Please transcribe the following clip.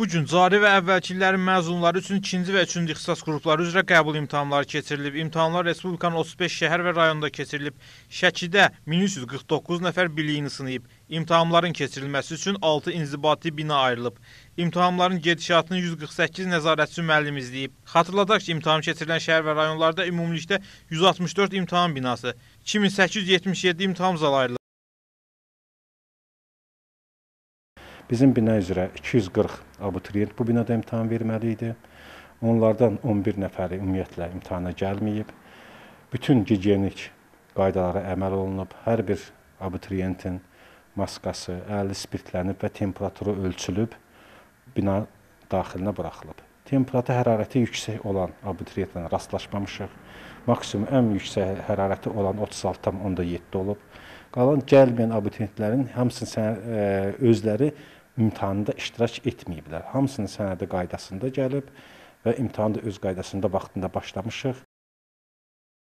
Bu gün cari və əvvəlki illərin məzunları üçün ikinci və üçüncü ixtisas qrupları üzrə qəbul imtahanları keçirilib. İmtahanlar Respublikanın 35 şəhər və rayonda keçirilib. Şəkidə 1349 nəfər biliyini sınayıb. İmtahanların keçirilməsi üçün 6 inzibati bina ayrılıb. İmtahanların gedişatını 148 nəzarətçi müəllim izləyib. Xatırladaq ki, imtahan keçirilən şəhər və rayonlarda ümumilikdə 164 imtahan binası, 2877 imtahan zalı ayrılıb. Bizim bina üzrə 240 abituriyent bu binada imtahan verməli idi. Onlardan 11 nəfəri ümumiyyətlə imtahana gəlməyib. Bütün gigiyenik qaydalara əməl olunub. Hər bir abituriyentin maskası, əli spirtlənib və temperaturu ölçülüb bina daxilinə buraxılıb. Temperatur hərarəti yüksək olan abituriyentlə rastlaşmamışıq. Maksimum ən yüksək hərarəti olan 36.7 olub. Qalan gəlməyən abituriyentlərin hamısının e, özləri imtahanda iştirak etməyiblər. Hamısının sənədi qaydasında gəlib və imtahan da öz qaydasında vaxtında başlamışıq.